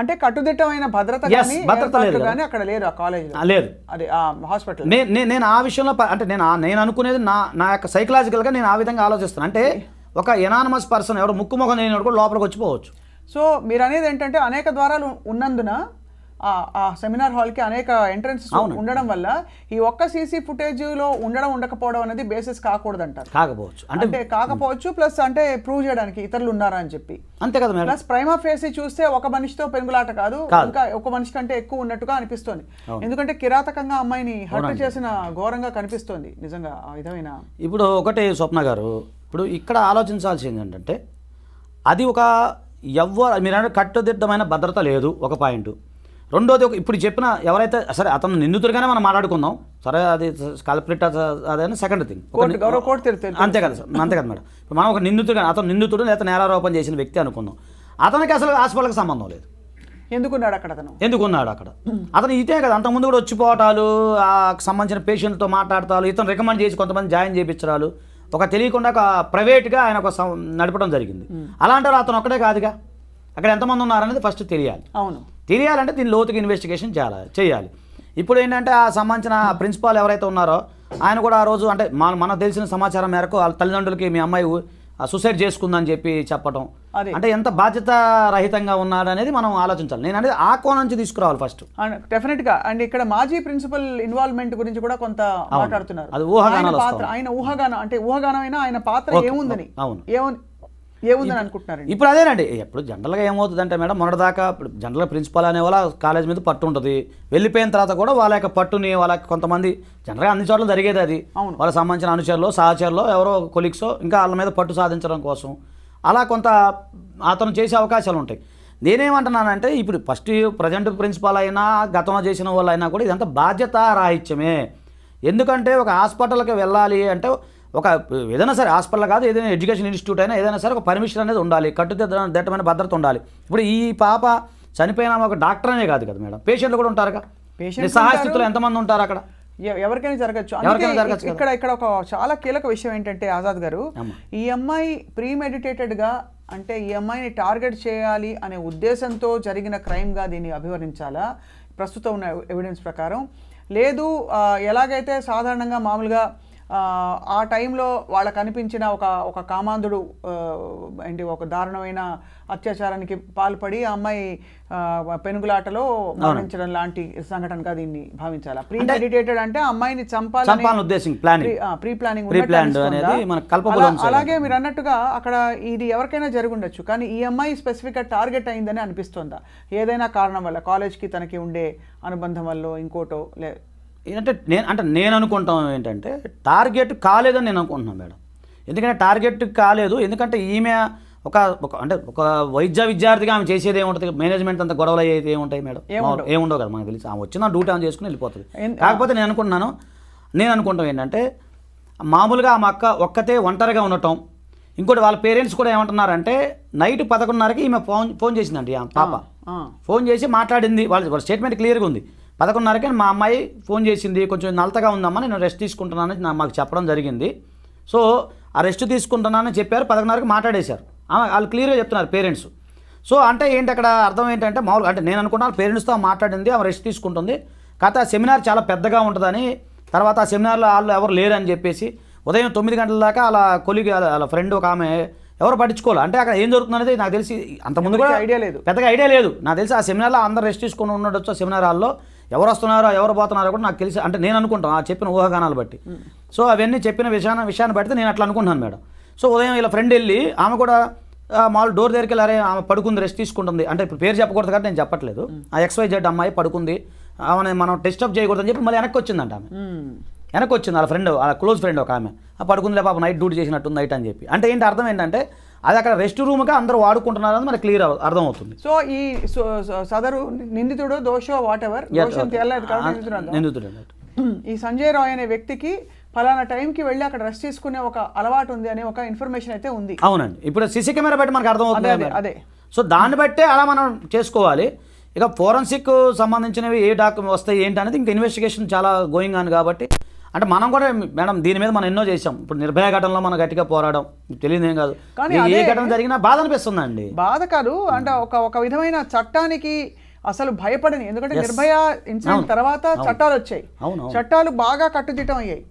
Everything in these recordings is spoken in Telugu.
అంటే కట్టుదిట్టమైన భద్రత భద్రత లేదు కానీ అక్కడ లేదు ఆ కాలేజ్ లేదు అది హాస్పిటల్ నేను ఆ విషయంలో అంటే నేను నేను అనుకునేది నా నా యొక్క గా నేను ఆ విధంగా ఆలోచిస్తాను అంటే ఒక ఎనానమస్ పర్సన్ ఎవరు ముక్కు ముఖం లేనివాడు కూడా లోపలికి వచ్చిపోవచ్చు సో మీరు అనేది ఏంటంటే అనేక ద్వారాలు ఉన్నందున ఆ సెమినార్ హాల్కి అనేక ఎంట్రన్స్ ఉండడం వల్ల ఈ ఒక్క సీసీ లో ఉండడం ఉండకపోవడం అనేది బేసిస్ కాకూడదు అంటారు కాకపోవచ్చు అంటే కాకపోవచ్చు ప్లస్ అంటే ప్రూవ్ చేయడానికి ఇతరులు ఉన్నారా అని చెప్పి అంతే కదా ప్లస్ ప్రైమా ఫేస్ చూస్తే ఒక మనిషితో పెనుగులాట కాదు ఇంకా ఒక మనిషి కంటే ఎక్కువ ఉన్నట్టుగా అనిపిస్తుంది ఎందుకంటే కిరాతకంగా అమ్మాయిని హత్య చేసిన ఘోరంగా కనిపిస్తుంది నిజంగా విధమైన ఇప్పుడు ఒకటి స్వప్న గారు ఇప్పుడు ఇక్కడ ఆలోచించాల్సింది ఏంటంటే అది ఒక ఎవ్వరు మీరు కట్టుదిద్దమైన భద్రత లేదు ఒక పాయింట్ రెండోది ఒక ఇప్పుడు చెప్పిన ఎవరైతే సరే అతను నిందితుడిగానే మనం మాట్లాడుకుందాం సరే అది కల్పరిట్ అదే సెకండ్ థింగ్ అంతే కదా సార్ అంతే కదా మేడం ఇప్పుడు మనం ఒక నిందితుడు అతను నిందితుడు లేదా నేరారోపణ చేసిన వ్యక్తి అనుకుందాం అతనికి అసలు హాస్పిటల్కి సంబంధం లేదు ఎందుకున్నాడు అక్కడ అతను ఎందుకున్నాడు అక్కడ అతను ఇదే కదా అంతకుముందు కూడా వచ్చిపోవటాలు ఆ సంబంధించిన పేషెంట్తో మాట్లాడతాలు ఇతను రికమెండ్ చేసి కొంతమంది జాయిన్ చేయించడాలు ఒక తెలియకుండా ఒక ప్రైవేట్గా ఆయన ఒక నడపడం జరిగింది అలాంటారు అతను ఒక్కడే కాదుగా అక్కడ ఎంతమంది ఉన్నారనేది ఫస్ట్ తెలియాలి అవును తెలియాలంటే దీని లోతుకి ఇన్వెస్టిగేషన్ చేయాలి చేయాలి ఇప్పుడు ఏంటంటే ఆ సంబంధించిన ప్రిన్సిపాల్ ఎవరైతే ఉన్నారో ఆయన కూడా ఆ రోజు అంటే మన మనకు తెలిసిన సమాచారం మేరకు వాళ్ళ తల్లిదండ్రులకి మీ అమ్మాయి సుసైడ్ చేసుకుందని చెప్పి చెప్పడం అంటే ఎంత బాధ్యత రహితంగా ఉన్నాడు అనేది మనం ఆలోచించాలి నేను అనేది ఆ కోణం నుంచి తీసుకురావాలి ఫస్ట్ డెఫినెట్ గా అండ్ ఇక్కడ మాజీ ప్రిన్సిపల్ ఇన్వాల్వ్మెంట్ గురించి కూడా కొంత మాట్లాడుతున్నారు అది ఊహాగానం ఆయన ఊహగానం అంటే ఊహగానమైన ఆయన పాత్ర ఏముందని అవును ఏమని ఏముందని అనుకుంటున్నారు ఇప్పుడు అదేనండి ఎప్పుడు జనరల్గా ఏమవుతుందంటే మేడం మొన్నటిదాకా ఇప్పుడు జనరల్ ప్రిన్సిపాల్ అనే వాళ్ళ కాలేజ్ మీద పట్టు ఉంటుంది వెళ్ళిపోయిన తర్వాత కూడా వాళ్ళ యొక్క పట్టుని వాళ్ళ కొంతమంది జనరల్గా అన్ని చోట్ల జరిగేది అది అవును వాళ్ళకి సంబంధించిన అనుచరులు సహచరులు ఎవరో కొలీగ్సో ఇంకా వాళ్ళ మీద పట్టు సాధించడం కోసం అలా కొంత అతను చేసే అవకాశాలు ఉంటాయి నేనేమంటున్నానంటే ఇప్పుడు ఫస్ట్ ప్రజెంట్ ప్రిన్సిపాల్ అయినా గతంలో చేసిన వాళ్ళు అయినా కూడా ఇదంతా బాధ్యత రాహిత్యమే ఎందుకంటే ఒక హాస్పిటల్కి వెళ్ళాలి అంటే ఒక ఏదైనా సరే హాస్పిటల్ కాదు ఏదైనా ఎడ్యుకేషన్ ఇన్స్టిట్యూట్ అయినా ఏదైనా సరే ఒక పర్మిషన్ అనేది ఉండాలి కట్టుదిట్టమైన భద్రత ఉండాలి ఇప్పుడు ఈ పాప చనిపోయిన ఒక డాక్టర్ అనే కాదు కదా మేడం పేషెంట్లు కూడా ఉంటారుగా పేషెంట్ సహాయస్థితులు ఎంతమంది ఉంటారు అక్కడ ఎవరికైనా జరగచ్చు ఇక్కడ ఇక్కడ ఒక చాలా కీలక విషయం ఏంటంటే ఆజాద్ గారు ఈ అమ్మాయి ప్రీమెడిటేటెడ్గా అంటే ఈ అమ్మాయిని టార్గెట్ చేయాలి అనే ఉద్దేశంతో జరిగిన క్రైమ్గా దీన్ని అభివర్ణించాలా ప్రస్తుతం ఉన్న ఎవిడెన్స్ ప్రకారం లేదు ఎలాగైతే సాధారణంగా మామూలుగా ఆ టైంలో వాళ్ళకు అనిపించిన ఒక ఒక కామాంధుడు ఏంటి ఒక దారుణమైన అత్యాచారానికి పాల్పడి ఆ అమ్మాయి పెనుగులాటలో మరణించడం లాంటి సంఘటనగా దీన్ని భావించాలా ప్రీ మెడిటేటెడ్ అంటే అమ్మాయిని చంపాలని ఉద్దేశం ప్రీ ప్లానింగ్ అలాగే మీరు అన్నట్టుగా అక్కడ ఇది ఎవరికైనా జరుగుండొచ్చు కానీ ఈ అమ్మాయి గా టార్గెట్ అయిందని అనిపిస్తుందా ఏదైనా కారణం వల్ల కాలేజ్కి తనకి ఉండే అనుబంధం వల్ల ఇంకోటో లే ఏంటంటే నేను అంటే నేను అనుకుంటాం ఏంటంటే టార్గెట్ కాలేదని నేను అనుకుంటున్నాను మేడం ఎందుకంటే టార్గెట్ కాలేదు ఎందుకంటే ఈమె ఒక ఒక అంటే ఒక వైద్య విద్యార్థిగా ఆమె చేసేది ఏముంటుంది మేనేజ్మెంట్ అంత గొడవలు అయ్యేది ఏముంటాయి మేడం ఏముండవు కదా మనకు తెలిసి ఆమె వచ్చిందా డ్యూటీ ఆమె చేసుకుని వెళ్ళిపోతుంది కాకపోతే నేను అనుకుంటున్నాను నేను అనుకుంటాం ఏంటంటే మామూలుగా మా అక్క ఒక్కతే ఒంటరిగా ఉండటం ఇంకోటి వాళ్ళ పేరెంట్స్ కూడా ఏమంటున్నారంటే నైట్ పదకొండున్నరకి ఈమె ఫోన్ ఫోన్ చేసిందండి ఆమె పాప ఫోన్ చేసి మాట్లాడింది వాళ్ళ స్టేట్మెంట్ క్లియర్గా ఉంది పదకొండున్నరకే మా అమ్మాయి ఫోన్ చేసింది కొంచెం నలతగా ఉందమ్మా నేను రెస్ట్ తీసుకుంటున్నానని మాకు చెప్పడం జరిగింది సో ఆ రెస్ట్ తీసుకుంటున్నానని చెప్పారు పదకొండున్నరకు మాట్లాడేశారు వాళ్ళు క్లియర్గా చెప్తున్నారు పేరెంట్స్ సో అంటే ఏంటి అక్కడ అర్థం ఏంటంటే మామూలుగా అంటే నేను అనుకున్నాను పేరెంట్స్తో మాట్లాడింది ఆమె రెస్ట్ తీసుకుంటుంది కాకపోతే ఆ సెమినార్ చాలా పెద్దగా ఉంటుందని తర్వాత ఆ సెమినార్లో వాళ్ళు ఎవరు లేరని చెప్పేసి ఉదయం తొమ్మిది గంటల దాకా అలా కొలిగి వాళ్ళ ఫ్రెండ్ ఒక ఆమె ఎవరు పట్టించుకోవాలి అంటే అక్కడ ఏం జరుగుతుందనేది నాకు తెలిసి అంతకుముందు కూడా ఐడియా లేదు పెద్దగా ఐడియా లేదు నాకు తెలిసి ఆ సెమినార్లో అందరు రెస్ట్ తీసుకొని ఉండొచ్చు సెమినార్ హాల్లో ఎవరు వస్తున్నారో ఎవరు పోతున్నారో కూడా నాకు తెలిసి అంటే నేను అనుకుంటాను ఆ చెప్పిన ఊహాగానాలు బట్టి సో అవన్నీ చెప్పిన విషయాన్ని విషయాన్ని బట్టి నేను అట్లా అనుకుంటున్నాను మేడం సో ఉదయం ఇలా ఫ్రెండ్ వెళ్ళి ఆమె కూడా మామూలు డోర్ దగ్గరికి వెళ్ళారే ఆమె పడుకుంది రెస్ట్ తీసుకుంటుంది అంటే ఇప్పుడు పేరు చెప్పకూడదు కాబట్టి నేను చెప్పట్లేదు ఆ ఎక్స్వై జెడ్ అమ్మాయి పడుకుంది ఆమె మనం డిస్టర్బ్ చేయకూడదని చెప్పి మళ్ళీ వెనక్కి వచ్చిందంట ఆమె వెనక్కి వచ్చింది వాళ్ళ ఫ్రెండ్ వాళ్ళ క్లోజ్ ఫ్రెండ్ ఒక ఆమె ఆ పడుకుందిలే పాప నైట్ డ్యూటీ చేసినట్టు నైట్ అని చెప్పి అంటే ఏంటి అర్థం ఏంటంటే అది అక్కడ రెస్ట్ రూమ్గా అందరూ వాడుకుంటున్నారు అని మనకు క్లియర్ అర్థమవుతుంది సో ఈ సదరు నిందితుడు దోషో వాట్ ఎవర్ నిందితుడు ఈ సంజయ్ రాయ్ అనే వ్యక్తికి ఫలానా టైంకి వెళ్ళి అక్కడ రెస్ట్ తీసుకునే ఒక అలవాటు ఉంది అనే ఒక ఇన్ఫర్మేషన్ అయితే ఉంది అవునండి ఇప్పుడు సిసి కెమెరా బట్టి మనకు అర్థమవుతుంది అదే సో దాన్ని బట్టే అలా మనం చేసుకోవాలి ఇక ఫోరెన్సిక్ సంబంధించినవి ఏ డాక్యుమెంట్ వస్తాయి ఏంటి అనేది ఇంకా ఇన్వెస్టిగేషన్ చాలా గోయింగ్ ఆన్ కాబట్టి అంటే మనం కూడా మేడం దీని మీద మనం ఎన్నో చేసాం ఇప్పుడు నిర్భయ ఘటనలో మనం గట్టిగా పోరాడం తెలియదేం కాదు కానీ ఏ ఘటన జరిగినా బాధ అనిపిస్తుందండి బాధ కాదు అంటే ఒక ఒక విధమైన చట్టానికి అసలు భయపడని ఎందుకంటే నిర్భయ ఇన్సిడెంట్ తర్వాత చట్టాలు వచ్చాయి చట్టాలు బాగా కట్టుదిట్టం అయ్యాయి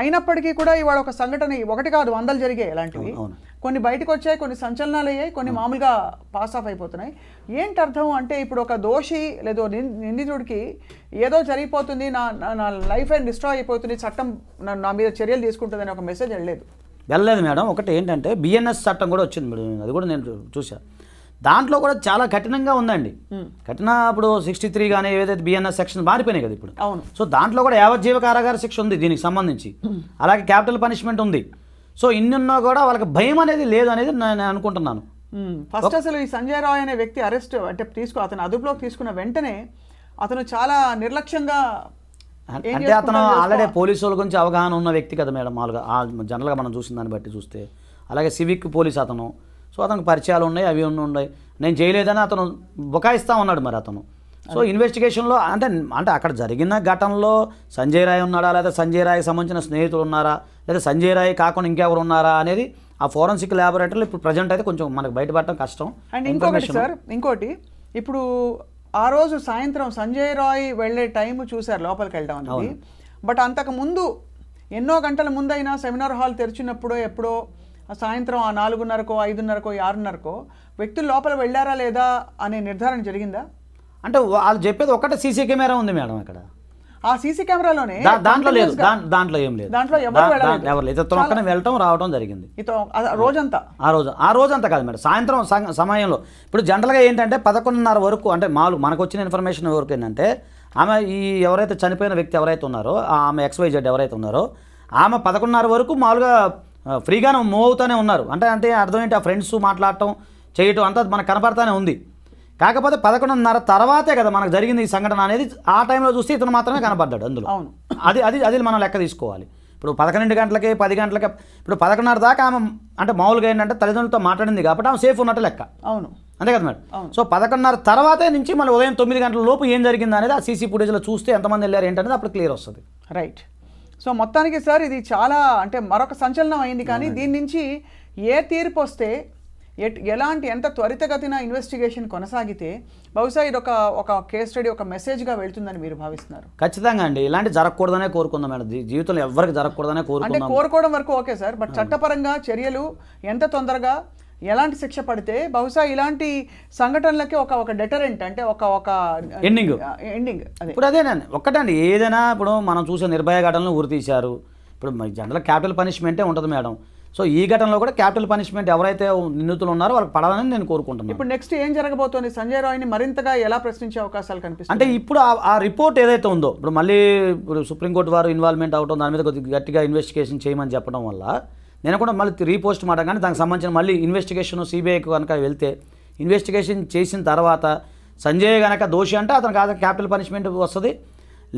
అయినప్పటికీ కూడా ఇవాళ ఒక సంఘటన ఒకటి కాదు వందలు జరిగాయి ఇలాంటివి కొన్ని బయటకు వచ్చాయి కొన్ని సంచలనాలు అయ్యాయి కొన్ని మామూలుగా పాస్ ఆఫ్ అయిపోతున్నాయి ఏంటి అర్థం అంటే ఇప్పుడు ఒక దోషి లేదో నిందితుడికి ఏదో జరిగిపోతుంది నా నా లైఫ్ అండ్ డిస్ట్రా అయిపోతుంది చట్టం నా మీద చర్యలు తీసుకుంటుందని ఒక మెసేజ్ వెళ్ళలేదు వెళ్ళలేదు మేడం ఒకటి ఏంటంటే బిఎన్ఎస్ చట్టం కూడా వచ్చింది మేడం అది కూడా నేను చూసాను దాంట్లో కూడా చాలా కఠినంగా ఉందండి కఠిన ఇప్పుడు సిక్స్టీ త్రీ కానీ ఏదైతే బిఎన్ఎస్ సెక్షన్ మారిపోయినాయి కదా ఇప్పుడు అవును సో దాంట్లో కూడా యావజ్జీవ కారాగార శిక్ష ఉంది దీనికి సంబంధించి అలాగే క్యాపిటల్ పనిష్మెంట్ ఉంది సో ఇన్నున్నా కూడా వాళ్ళకి భయం అనేది లేదు అనేది నేను అనుకుంటున్నాను ఫస్ట్ అసలు ఈ సంజయ్ రాయ్ అనే వ్యక్తి అరెస్ట్ అంటే తీసుకో అతను అదుపులోకి తీసుకున్న వెంటనే అతను చాలా నిర్లక్ష్యంగా అంటే అతను ఆల్రెడీ పోలీసు వాళ్ళ గురించి అవగాహన ఉన్న వ్యక్తి కదా మేడం మామూలుగా జనరల్గా మనం చూసిన దాన్ని బట్టి చూస్తే అలాగే సివిక్ పోలీస్ అతను సో అతనికి పరిచయాలు ఉన్నాయి అవి ఉన్నాయి నేను చేయలేదని అతను బుకాయిస్తా ఉన్నాడు మరి అతను సో ఇన్వెస్టిగేషన్లో అంటే అంటే అక్కడ జరిగిన ఘటనలో సంజయ్ రాయ్ ఉన్నాడా లేదా సంజయ్ రాయ్కి సంబంధించిన స్నేహితులు ఉన్నారా లేదా సంజయ్ రాయ్ కాకుండా ఇంకెవరు ఉన్నారా అనేది ఆ ఫోరెన్సిక్ ల్యాబొరేటరీలో ఇప్పుడు ప్రజెంట్ అయితే కొంచెం మనకు బయటపడటం కష్టం అండ్ ఇంకోటి సార్ ఇంకోటి ఇప్పుడు ఆ రోజు సాయంత్రం సంజయ్ రాయ్ వెళ్ళే టైం చూశారు లోపలికి వెళ్ళడం అనేది బట్ అంతకు ముందు ఎన్నో గంటల ముందైనా సెమినార్ హాల్ తెరిచినప్పుడో ఎప్పుడో సాయంత్రం ఆ నాలుగున్నరకో ఐదున్నరకో ఆరున్నరకో వ్యక్తులు లోపల వెళ్ళారా లేదా అనే నిర్ధారణ జరిగిందా అంటే వాళ్ళు చెప్పేది ఒకటే సీసీ కెమెరా ఉంది మేడం అక్కడ ఆ సీసీ కెమెరాలోనే దాంట్లో లేదు దాంట్లో ఏం లేదు దాంట్లో ఎవరు లేదు ఇతను ఒక్కనే వెళ్ళటం రావడం జరిగింది ఇతను రోజంతా ఆ రోజు ఆ రోజంతా కాదు మేడం సాయంత్రం సమయంలో ఇప్పుడు జనరల్గా ఏంటంటే పదకొండున్నర వరకు అంటే మాలు మనకు వచ్చిన ఇన్ఫర్మేషన్ వరకు ఏంటంటే ఆమె ఈ ఎవరైతే చనిపోయిన వ్యక్తి ఎవరైతే ఉన్నారో ఆమె ఎక్స్వైజెడ్ ఎవరైతే ఉన్నారో ఆమె పదకొండున్నర వరకు మామూలుగా ఫ్రీగానే మూవ్ అవుతూనే ఉన్నారు అంటే అంటే అర్థం ఏంటి ఆ ఫ్రెండ్స్ మాట్లాడటం చేయటం అంతా మనకు కనపడతానే ఉంది కాకపోతే పదకొండున్నర తర్వాతే కదా మనకు జరిగింది ఈ సంఘటన అనేది ఆ టైంలో చూస్తే ఇతను మాత్రమే కనపడ్డాడు అందులో అవును అది అది అది మనం లెక్క తీసుకోవాలి ఇప్పుడు పదకొండు గంటలకి పది గంటలకి ఇప్పుడు పదకొండున్నర దాకా ఆమె అంటే మామూలుగా ఏంటంటే తల్లిదండ్రులతో మాట్లాడింది కాబట్టి ఆమె సేఫ్ ఉన్నట్టు లెక్క అవును అంతే కదా మేడం సో పదకొండున్నర తర్వాతే నుంచి మళ్ళీ ఉదయం తొమ్మిది గంటల లోపు ఏం జరిగింది అనేది ఆ సీసీ ఫుటేజ్లో చూస్తే ఎంతమంది వెళ్ళారు ఏంటనేది అప్పుడు క్లియర్ వస్తుంది రైట్ సో మొత్తానికి సార్ ఇది చాలా అంటే మరొక సంచలనం అయింది కానీ దీని నుంచి ఏ తీర్పు వస్తే ఎలాంటి ఎంత త్వరితగతిన ఇన్వెస్టిగేషన్ కొనసాగితే బహుశా ఇది ఒక ఒక కేస్ స్టడీ ఒక మెసేజ్గా వెళ్తుందని మీరు భావిస్తున్నారు ఖచ్చితంగా అండి ఇలాంటి జరగకూడదనే కోరుకుందాం మేడం జీవితంలో ఎవరికి జరగకూడదనే కోరుకుంటే కోరుకోవడం వరకు ఓకే సార్ బట్ చట్టపరంగా చర్యలు ఎంత తొందరగా ఎలాంటి శిక్ష పడితే బహుశా ఇలాంటి సంఘటనలకి ఒక ఒక డెటరెంట్ అంటే ఒక ఒక ఎండింగ్ ఎండింగ్ ఇప్పుడు అదేనండి ఒక్కటండి ఏదైనా ఇప్పుడు మనం చూసే నిర్భయ ఘటనలు ఊరు తీశారు ఇప్పుడు జనరల్ క్యాపిటల్ పనిష్మెంటే ఉంటుంది మేడం సో ఈ ఘటనలో కూడా క్యాపిటల్ పనిష్మెంట్ ఎవరైతే నిందితులు ఉన్నారో వాళ్ళకి పడాలని నేను కోరుకుంటున్నాను ఇప్పుడు నెక్స్ట్ ఏం జరగబోతోంది సంజయ్ రాయ్ని మరింతగా ఎలా ప్రశ్నించే అవకాశాలు కనిపిస్తుంది అంటే ఇప్పుడు ఆ రిపోర్ట్ ఏదైతే ఉందో ఇప్పుడు మళ్ళీ ఇప్పుడు సుప్రీంకోర్టు వారు ఇన్వాల్వ్మెంట్ అవడం దాని మీద కొద్దిగా గట్టిగా ఇన్వెస్టిగేషన్ చేయమని చెప్పడం వల్ల నేను కూడా మళ్ళీ రీపోస్ట్ మాట కానీ దానికి సంబంధించిన మళ్ళీ ఇన్వెస్టిగేషన్ సిబిఐకి కనుక వెళ్తే ఇన్వెస్టిగేషన్ చేసిన తర్వాత సంజయ్ కనుక దోషి అంటే అతను కాదు క్యాపిటల్ పనిష్మెంట్ వస్తుంది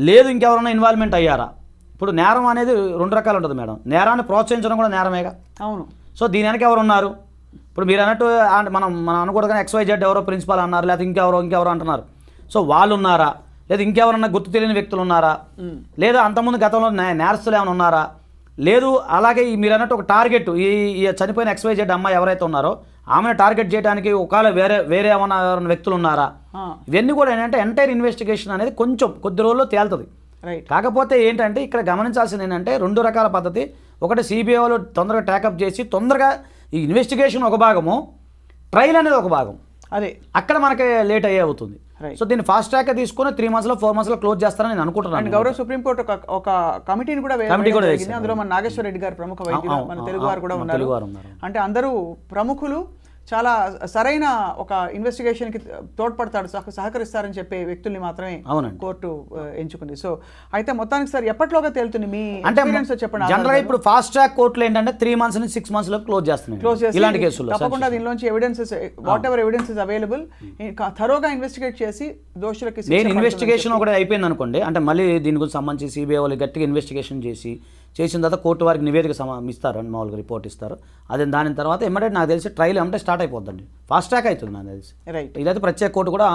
లేదు ఇంకెవరైనా ఇన్వాల్వ్మెంట్ అయ్యారా ఇప్పుడు నేరం అనేది రెండు రకాలు ఉంటుంది మేడం నేరాన్ని ప్రోత్సహించడం కూడా నేరమేగా అవును సో దీని వెనక ఎవరు ఉన్నారు ఇప్పుడు మీరు అన్నట్టు మనం మనం అనకూడదు కానీ ఎక్స్వైజెడ్ ఎవరో ప్రిన్సిపాల్ అన్నారు లేకపోతే ఇంకెవరో ఇంకెవరో అంటున్నారు సో వాళ్ళు ఉన్నారా లేదా ఇంకెవరన్నా గుర్తు తెలియని వ్యక్తులు ఉన్నారా లేదా అంతకుముందు గతంలో నేరస్తులు ఏమైనా ఉన్నారా లేదు అలాగే మీరు అన్నట్టు ఒక టార్గెట్ ఈ చనిపోయిన ఎక్స్వైజెడ్ అమ్మాయి ఎవరైతే ఉన్నారో ఆమెను టార్గెట్ చేయడానికి ఒకవేళ వేరే వేరే ఏమైనా వ్యక్తులు ఉన్నారా ఇవన్నీ కూడా ఏంటంటే ఎంటైర్ ఇన్వెస్టిగేషన్ అనేది కొంచెం కొద్ది రోజుల్లో తేలుతుంది కాకపోతే ఏంటంటే ఇక్కడ గమనించాల్సింది ఏంటంటే రెండు రకాల పద్ధతి ఒకటి సిబిఐ వాళ్ళు తొందరగా ట్యాకప్ చేసి తొందరగా ఈ ఇన్వెస్టిగేషన్ ఒక భాగము ట్రైల్ అనేది ఒక భాగం అదే అక్కడ మనకి లేట్ అయ్యే అవుతుంది సో దీన్ని ఫాస్ట్ ట్రాక్ తీసుకుని త్రీ మంత్స్ లో ఫోర్ మంత్స్ లో క్లోజ్ చేస్తారని నేను అనుకుంటున్నాను గౌరవ సుప్రీంకోర్టు ఒక కమిటీని కూడా కమిటీ కూడా అందులో మన నాగేశ్వర రెడ్డి గారు ప్రముఖ వైద్యులు మన తెలుగు వారు కూడా ఉన్నారు అంటే అందరూ ప్రముఖులు చాలా సరైన ఒక ఇన్వెస్టిగేషన్కి తోడ్పడతాడు సహ సహకరిస్తారని చెప్పే వ్యక్తుల్ని మాత్రమే కోర్టు ఎంచుకుంది సో అయితే మొత్తానికి సార్ ఎప్పటిలోగా తేలుతుంది మీ అంటే చెప్పండి జనరల్ ఇప్పుడు ఫాస్ట్ ట్రాక్ కోర్టులు ఏంటంటే త్రీ మంత్స్ నుంచి సిక్స్ మంత్స్ లో క్లోజ్ చేస్తున్నాయి క్లోజ్ చేసి ఇలాంటి కేసులు తప్పకుండా దీనిలోంచి evidences whatever evidences available థరోగా ఇన్వెస్టిగేట్ చేసి దోషులకి నేను ఇన్వెస్టిగేషన్ ఒకటి అయిపోయింది అనుకోండి అంటే మళ్ళీ దీని గురించి సంబంధించి సిబిఐ వాళ్ళు గట్టిగా ఇన్వెస్టిగేషన్ చేసి చేసిన తర్వాత కోర్టు వారికి నివేదిక సమా అని మామూలుగా రిపోర్ట్ ఇస్తారు అదే దాని తర్వాత ఎమ్మటే నాకు తెలిసి ట్రయల్ ఏమంటే స్టార్ట్ అయిపోద్దండి ఫాస్ట్ ట్రాక్ అవుతుంది నాకు తెలిసి రైట్ ఇదైతే ప్రత్యేక కోర్టు కూడా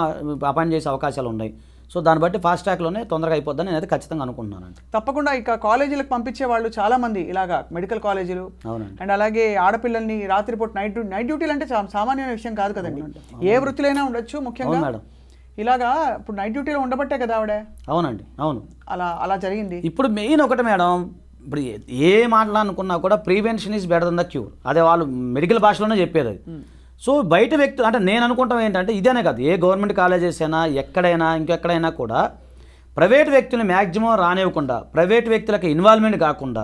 అపాయింట్ చేసే అవకాశాలు ఉన్నాయి సో దాన్ని బట్టి ఫాస్ట్ ట్రాక్లోనే తొందరగా అయిపోద్దని అయితే ఖచ్చితంగా అనుకుంటున్నాను తప్పకుండా ఇక కాలేజీలకు పంపించే వాళ్ళు చాలామంది ఇలాగా మెడికల్ కాలేజీలు అవునండి అండ్ అలాగే ఆడపిల్లల్ని రాత్రిపూట నైట్ నైట్ డ్యూటీలు అంటే సామాన్యమైన విషయం కాదు కదండి ఏ వృత్తిలైనా ఉండొచ్చు ముఖ్యంగా మేడం ఇలాగా ఇప్పుడు నైట్ డ్యూటీలో ఉండబట్టే కదా ఆవిడే అవునండి అవును అలా అలా జరిగింది ఇప్పుడు మెయిన్ ఒకటి మేడం ఇప్పుడు ఏ మాట్లాడుకున్నా కూడా prevention is better than the cure అదే వాళ్ళు మెడికల్ భాషలోనే చెప్పేది అది సో బయట వ్యక్తులు అంటే నేను అనుకుంటాం ఏంటంటే ఇదేనే కాదు ఏ గవర్నమెంట్ కాలేజెస్ అయినా ఎక్కడైనా ఇంకెక్కడైనా కూడా ప్రైవేట్ వ్యక్తులు మ్యాక్సిమం రానివ్వకుండా ప్రైవేట్ వ్యక్తులకు ఇన్వాల్వ్మెంట్ కాకుండా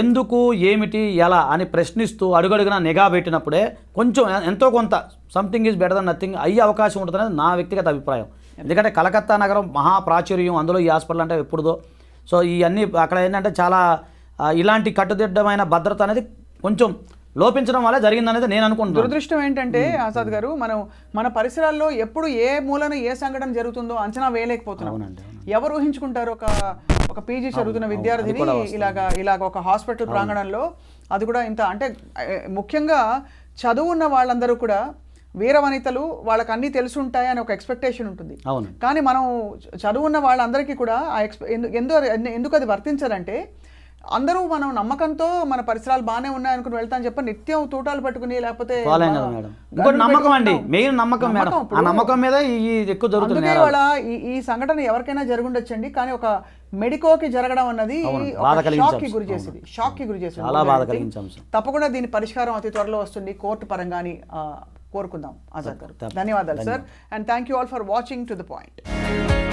ఎందుకు ఏమిటి ఎలా అని ప్రశ్నిస్తూ అడుగడుగునా నిఘా పెట్టినప్పుడే కొంచెం ఎంతో కొంత something is better than nothing అయ్యే అవకాశం ఉంటుంది నా వ్యక్తిగత అభిప్రాయం ఎందుకంటే కలకత్తా నగరం మహాప్రాచుర్యం అందులో ఈ హాస్పిటల్ అంటే ఎప్పుడుదో సో ఇవన్నీ అక్కడ ఏంటంటే చాలా ఇలాంటి కట్టుదిడ్డమైన భద్రత అనేది కొంచెం లోపించడం వల్ల జరిగిందనేది నేను అనుకుంటున్నాను దురదృష్టం ఏంటంటే ఆజాద్ గారు మనం మన పరిసరాల్లో ఎప్పుడు ఏ మూలన ఏ సంఘటన జరుగుతుందో అంచనా వేయలేకపోతున్నాం ఎవరు ఊహించుకుంటారు ఒక ఒక పీజీ చదువుతున్న విద్యార్థిని ఇలాగా ఇలాగ ఒక హాస్పిటల్ ప్రాంగణంలో అది కూడా ఇంత అంటే ముఖ్యంగా చదువు ఉన్న వాళ్ళందరూ కూడా వీరవనితలు వాళ్ళకి తెలిసి ఉంటాయి అని ఒక ఎక్స్పెక్టేషన్ ఉంటుంది కానీ మనం చదువున్న వాళ్ళందరికీ కూడా ఆ ఎక్స్పె ఎందుకు అది వర్తించదంటే అందరూ మనం నమ్మకంతో మన పరిసరాలు బాగానే ఉన్నాయి అనుకుని వెళ్తాం చెప్పి నిత్యం తూటాలు పట్టుకుని లేకపోతే నమ్మకం అండి మెయిన్ నమ్మకం మేడం నమ్మకం మీద ఎక్కువ జరుగుతుంది ఇవాళ ఈ సంఘటన ఎవరికైనా జరుగుండొచ్చండి కానీ ఒక మెడికోకి జరగడం అన్నది షాక్ కి గురి చేసింది షాక్ కి గురి చేసింది తప్పకుండా దీని పరిష్కారం అతి త్వరలో వస్తుంది కోర్టు పరంగాని కోరుకుందాం ఆజాద్ గారు ధన్యవాదాలు sir and thank you all for watching to the point